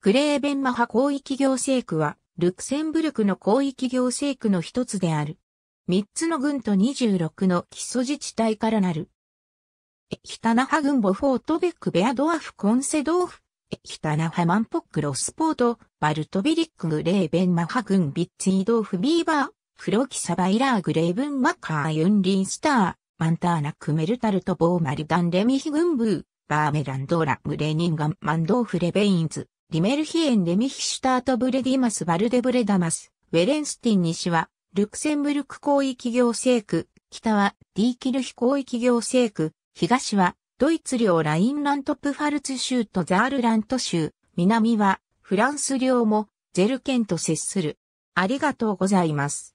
グレーベンマハ広域行政区は、ルクセンブルクの広域行政区の一つである。三つの郡と26の基礎自治体からなる。エヒタナハ郡ボフォートベックベアドアフコンセドーフ、エヒタナハマンポックロスポート、バルトビリックグレーベンマハ郡ビッツィドーフビーバー、フロキサバイラーグレーブンマカーユンリンスター、マンターナクメルタルトボーマルダンレミヒ郡ブー、バーメランドラムレニンガンマンドーフレベインズ。リメルヒエン・レミヒシュタート・ブレディマス・バルデブレダマス、ウェレンスティン西は、ルクセンブルク広域行政区、北は、ディーキルヒ広域行政区、東は、ドイツ領ラインラントプファルツ州とザールラント州、南は、フランス領も、ゼル県と接する。ありがとうございます。